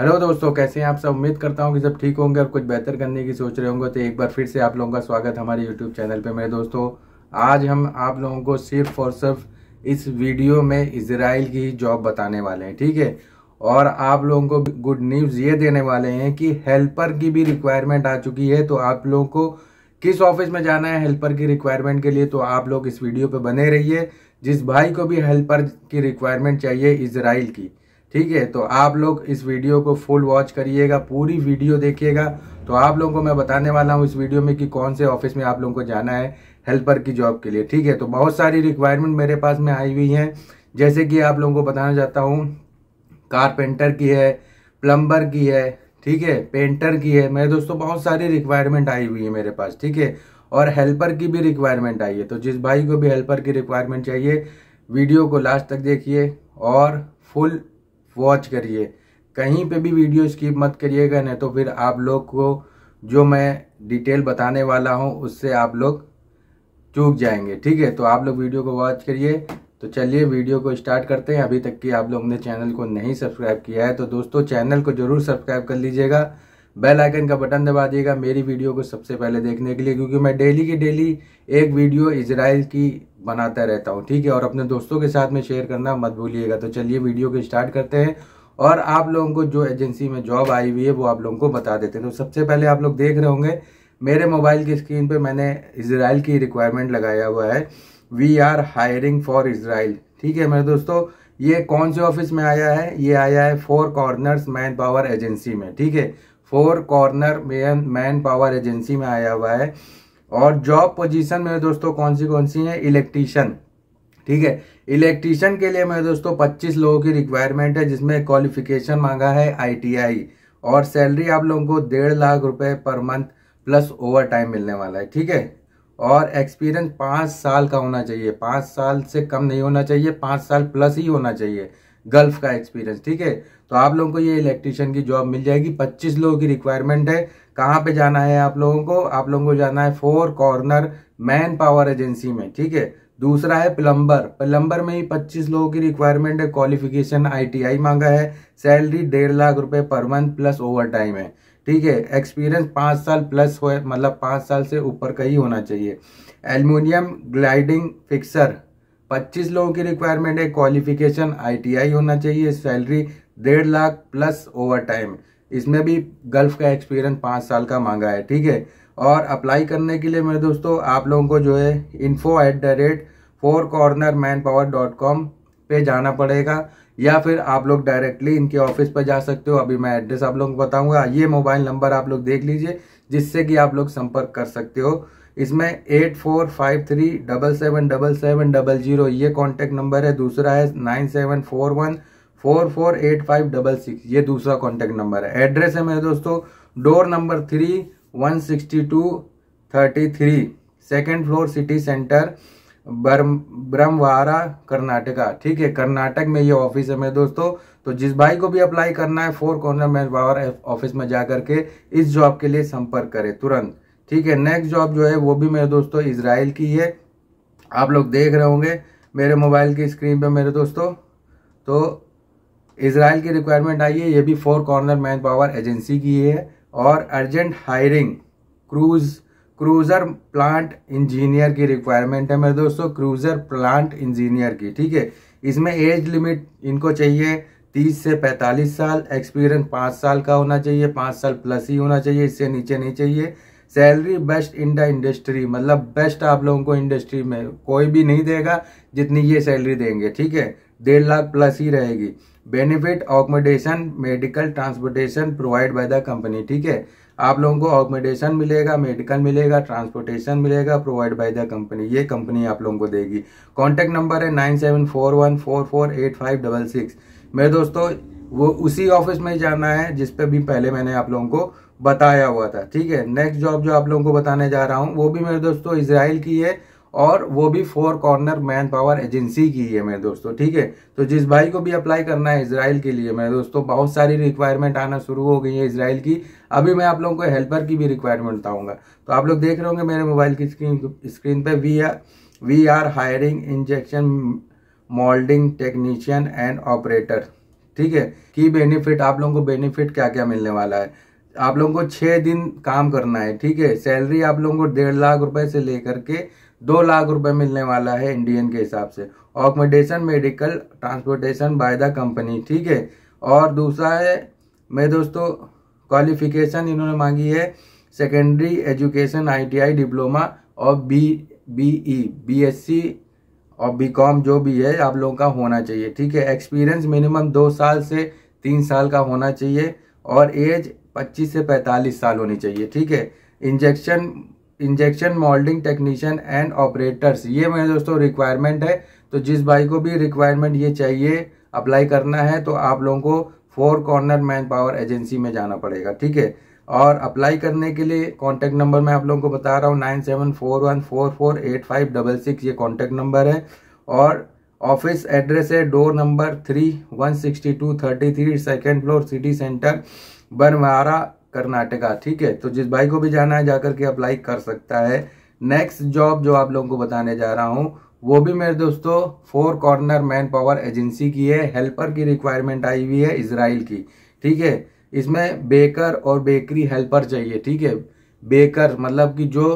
hello दोस्तों कैसे हैं आप सब उम्मीद करता हूं कि सब ठीक होंगे और कुछ बेहतर करने की सोच रहे होंगे तो एक बार फिर से आप लोगों का स्वागत हमारे यूट्यूब चैनल पे मेरे दोस्तों आज हम आप लोगों को सिर्फ और सिर्फ इस वीडियो में इसराइल की जॉब बताने वाले हैं ठीक है और आप लोगों को गुड न्यूज़ ये देने वाले हैं कि हेल्पर की भी रिक्वायरमेंट आ चुकी है तो आप लोगों को किस ऑफिस में जाना है हेल्पर की रिक्वायरमेंट के लिए तो आप लोग इस वीडियो पर बने रहिए जिस भाई को भी हेल्पर की रिक्वायरमेंट चाहिए इसराइल की ठीक है तो आप लोग इस वीडियो को फुल वॉच करिएगा पूरी वीडियो देखिएगा तो आप लोगों को मैं बताने वाला हूँ इस वीडियो में कि कौन से ऑफिस में आप लोगों को जाना है हेल्पर की जॉब के लिए ठीक है तो बहुत सारी रिक्वायरमेंट मेरे पास में आई हुई हैं जैसे कि आप लोगों को बताना चाहता हूँ कारपेंटर की है प्लम्बर की है ठीक है पेंटर की है मेरे दोस्तों बहुत सारी रिक्वायरमेंट आई हुई है मेरे पास ठीक है और हेल्पर की भी रिक्वायरमेंट आई है तो जिस भाई को भी हेल्पर की रिक्वायरमेंट चाहिए वीडियो को लास्ट तक देखिए और फुल वॉच करिए कहीं पे भी वीडियो स्किप मत करिएगा नहीं तो फिर आप लोग को जो मैं डिटेल बताने वाला हूँ उससे आप लोग चूक जाएंगे ठीक है तो आप लोग वीडियो को वॉच करिए तो चलिए वीडियो को स्टार्ट करते हैं अभी तक कि आप लोग ने चैनल को नहीं सब्सक्राइब किया है तो दोस्तों चैनल को जरूर सब्सक्राइब कर लीजिएगा बेल आइकन का बटन दबा दिएगा मेरी वीडियो को सबसे पहले देखने के लिए क्योंकि मैं डेली की डेली एक वीडियो इसराइल की बनाता रहता हूँ ठीक है और अपने दोस्तों के साथ में शेयर करना मत भूलिएगा तो चलिए वीडियो को स्टार्ट करते हैं और आप लोगों को जो एजेंसी में जॉब आई हुई है वो आप लोगों को बता देते हैं तो सबसे पहले आप लोग देख रहे होंगे मेरे मोबाइल की स्क्रीन पे मैंने इसराइल की रिक्वायरमेंट लगाया हुआ है we are hiring for Israel ठीक है मेरे दोस्तों ये कौन से ऑफिस में आया है ये आया है four corner manpower agency में ठीक है four corner manpower agency में आया हुआ है और जॉब पोजीशन मेरे दोस्तों कौन सी कौन सी है इलेक्ट्रीशियन ठीक है इलेक्ट्रीशियन के लिए मेरे दोस्तों 25 लोगों की रिक्वायरमेंट है जिसमें क्वालिफिकेशन मांगा है आईटीआई और सैलरी आप लोगों को डेढ़ लाख रुपए per month plus over time मिलने वाला है ठीक है और एक्सपीरियंस पाँच साल का होना चाहिए पाँच साल से कम नहीं होना चाहिए पाँच साल प्लस ही होना चाहिए गल्फ का एक्सपीरियंस ठीक है तो आप लोगों को ये इलेक्ट्रीशियन की जॉब मिल जाएगी पच्चीस लोगों की रिक्वायरमेंट है कहाँ पे जाना है आप लोगों को आप लोगों को जाना है four corner manpower agency में ठीक है दूसरा है प्लम्बर प्लम्बर में ही पच्चीस लोगों की रिक्वायरमेंट है क्वालिफिकेशन आईटीआई मांगा है सैलरी डेढ़ लाख रुपए per month plus over time है ठीक है एक्सपीरियंस पाँच साल प्लस हो मतलब पाँच साल से ऊपर का ही होना चाहिए एल्यूमिनियम ग्लाइडिंग फिक्सर पच्चीस लोगों की रिक्वायरमेंट है क्वालिफिकेशन आईटीआई होना चाहिए सैलरी डेढ़ लाख प्लस ओवर टाइम इसमें भी गल्फ़ का एक्सपीरियंस पाँच साल का मांगा है ठीक है और अप्लाई करने के लिए मेरे दोस्तों आप लोगों को जो है info at the rate four corner manpower dot com पर जाना पड़ेगा या फिर आप लोग डायरेक्टली इनके ऑफिस पर जा सकते हो अभी मैं एड्रेस आप लोगों को बताऊंगा ये मोबाइल नंबर आप लोग देख लीजिए जिससे कि आप लोग संपर्क कर सकते हो इसमें eight four five three double seven double seven double zero ये कॉन्टैक्ट नंबर है दूसरा है nine seven four one four four eight five double six ये दूसरा कॉन्टैक्ट नंबर है एड्रेस है मेरे दोस्तों door number three one sixty two thirty three second floor city centre Brahmavara Karnataka ठीक है कर्नाटक में ये ऑफिस है मेरे दोस्तों तो जिस भाई को भी अप्लाई करना है four corner manpower office में जा कर के इस जॉब के लिए संपर्क करें तुरंत ठीक है नेक्स्ट जॉब जो है वो भी मेरे दोस्तों इसराइल की है आप लोग देख रहे होंगे मेरे मोबाइल की स्क्रीन पर मेरे दोस्तों तो इसराइल की रिक्वायरमेंट आई है ये भी four corner manpower agency की है और urgent hiring cruise cruiser plant engineer की रिक्वायरमेंट है मेरे दोस्तों क्रूज़र प्लांट इंजीनियर की ठीक है इसमें एज लिमिट इनको चाहिए तीस से पैंतालीस साल एक्सपीरियंस पाँच साल का होना चाहिए पाँच साल प्लस ही होना चाहिए इससे नीचे नहीं चाहिए salary best in the industry मतलब बेस्ट आप लोगों को इंडस्ट्री में कोई भी नहीं देगा जितनी ये सैलरी देंगे ठीक है डेढ़ लाख प्लस ही रहेगी benefit accommodation medical transportation provide by the company ठीक है आप लोगों को ऑगमेडेशन मिलेगा मेडिकल मिलेगा ट्रांसपोर्टेशन मिलेगा प्रोवाइड बाय द कंपनी ये कंपनी आप लोगों को देगी कॉन्टैक्ट नंबर है nine seven four one four four eight five double six मेरे दोस्तों वो उसी ऑफिस में जाना है जिसपे भी पहले मैंने आप लोगों को बताया हुआ था ठीक है नेक्स्ट जॉब जो आप लोगों को बताने जा रहा हूँ वो भी मेरे दोस्तों इसराइल की है और वो भी four corner manpower agency की है मेरे दोस्तों ठीक है तो जिस भाई को भी अप्लाई करना है इसराइल के लिए मेरे दोस्तों बहुत सारी रिक्वायरमेंट आना शुरू हो गई है इसराइल की अभी मैं आप लोगों को हेल्पर की भी रिक्वायरमेंट बताऊंगा तो आप लोग देख रहे होंगे मेरे मोबाइल की स्क्रीन स्क्रीन पर we are we are hiring injection moulding technician and operator ठीक है की बेनिफिट आप लोगों को बेनिफिट क्या क्या मिलने वाला है आप लोगों को छः दिन काम करना है ठीक है सैलरी आप लोगों को डेढ़ लाख रुपए से लेकर के दो लाख रुपए मिलने वाला है इंडियन के हिसाब से accommodation medical transportation by the company ठीक है और दूसरा है मैं दोस्तों क्वालिफिकेशन इन्होंने मांगी है सेकेंडरी एजुकेशन आईटीआई डिप्लोमा और B B E B S C और बी कॉम जो भी है आप लोगों का होना चाहिए ठीक है एक्सपीरियंस मिनिमम दो साल से तीन साल का होना चाहिए और एज पच्चीस से पैंतालीस साल होनी चाहिए ठीक है injection injection moulding technician and operators ये मेरे दोस्तों रिक्वायरमेंट है तो जिस भाई को भी रिक्वायरमेंट ये चाहिए अप्लाई करना है तो आप लोगों को four corner manpower agency में जाना पड़ेगा ठीक है और अप्लाई करने के लिए कॉन्टैक्ट नंबर मैं आप लोगों को बता रहा हूँ nine seven four one four four eight five double six ये कॉन्टैक्ट नंबर है और ऑफिस एड्रेस है door number three one sixty two thirty three second floor city centre Banwara Karnataka ठीक है तो जिस भाई को भी जाना है जाकर के अप्लाई कर सकता है नेक्स्ट जॉब जो आप लोगों को बताने जा रहा हूँ वो भी मेरे दोस्तों four corner manpower agency की है हेल्पर की रिक्वायरमेंट आई हुई है इसराइल की ठीक है इसमें बेकर और बेकरी हेल्पर चाहिए ठीक है बेकर मतलब कि जो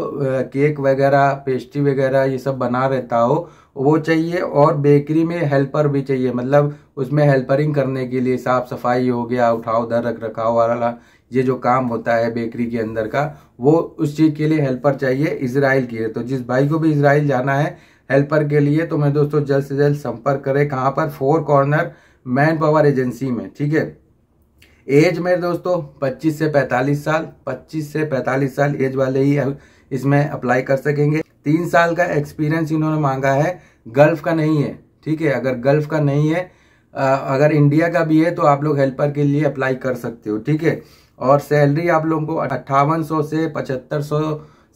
केक वगैरह पेस्ट्री वगैरह ये सब बना रहता हो वो चाहिए और बेकरी में हेल्पर भी चाहिए मतलब उसमें हेल्परिंग करने के लिए साफ़ सफाई हो गया उठाओ दर रख रखाव वाला ये जो काम होता है बेकरी के अंदर का वो उस चीज़ के लिए हेल्पर चाहिए इसराइल के तो जिस भाई को भी इसराइल जाना है हेल्पर के लिए तो मैं दोस्तों जल्द से जल्द संपर्क करें कहाँ पर four corner manpower agency में ठीक है एज में दोस्तों 25 से 45 साल 25 से 45 साल एज वाले ही इसमें अप्लाई कर सकेंगे तीन साल का एक्सपीरियंस इन्होंने मांगा है गल्फ का नहीं है ठीक है अगर गल्फ का नहीं है अगर इंडिया का भी है तो आप लोग हेल्पर के लिए अप्लाई कर सकते हो ठीक है और सैलरी आप लोगों को अट्ठावन से पचहत्तर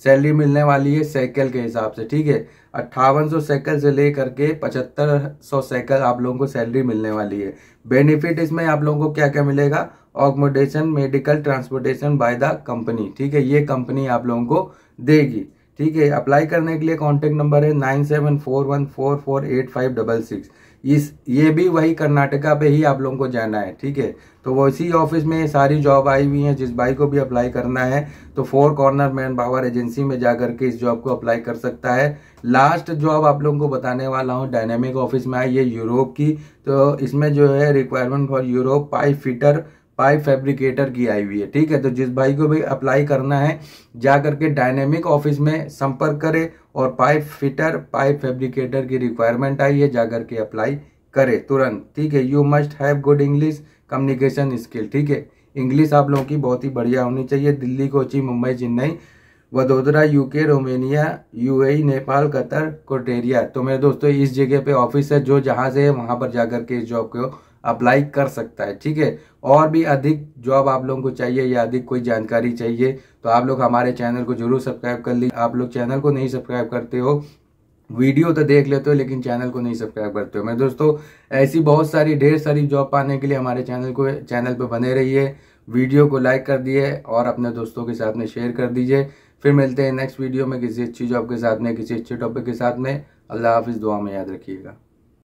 सैलरी मिलने वाली है साइकिल के हिसाब से ठीक है अट्ठावन सौ साइकिल से ले करके पचहत्तर सौ साइकिल आप लोगों को सैलरी मिलने वाली है बेनिफिट इसमें आप लोगों को क्या क्या मिलेगा accommodation medical transportation by the company ठीक है ये कंपनी आप लोगों को देगी ठीक है अप्लाई करने के लिए कॉन्टेक्ट नंबर है nine seven four one four four eight five double six इस ये भी वही कर्नाटका पे ही आप लोगों को जाना है ठीक है तो वो इसी ऑफिस में सारी जॉब आई हुई है जिस भाई को भी अप्लाई करना है तो four corner manpower agency में जा करके इस जॉब को अप्लाई कर सकता है लास्ट जॉब आप लोगों को बताने वाला हूँ डायनेमिक ऑफिस में आई ये यूरोप की तो इसमें जो है requirement for Europe pipe fitter pipe fabricator की आई हुई है ठीक है तो जिस भाई को भी अप्लाई करना है जा करके डायनेमिक ऑफिस में संपर्क करे और पाइप फिटर पाइप फैब्रिकेटर की रिक्वायरमेंट आई है जा करके अप्लाई करे तुरंत ठीक है you must have good English communication skill ठीक है इंग्लिश आप लोगों की बहुत ही बढ़िया होनी चाहिए Delhi Kochi Mumbai Chennai Vadodara UK Romania UAE Nepal Qatar कोटेरिया तो मेरे दोस्तों इस जगह पे ऑफिस है जो जहाँ से है वहाँ पर जाकर के इस जॉब को अप्लाई कर सकता है ठीक है और भी अधिक जॉब आप लोगों को चाहिए या अधिक कोई जानकारी चाहिए तो आप लोग हमारे चैनल को जरूर सब्सक्राइब कर लीजिए आप लोग चैनल को नहीं सब्सक्राइब करते हो वीडियो तो देख लेते हो लेकिन चैनल को नहीं सब्सक्राइब करते हो मेरे दोस्तों ऐसी बहुत सारी ढेर सारी जॉब पाने के लिए हमारे चैनल को चैनल पर बने रहिए वीडियो को लाइक कर दिए और अपने दोस्तों के साथ में शेयर कर दीजिए फिर मिलते हैं नेक्स्ट वीडियो में किसी अच्छी जॉब के साथ में किसी अच्छे टॉपिक के साथ में अल्लाह हाफिज़ दुआ में याद रखिएगा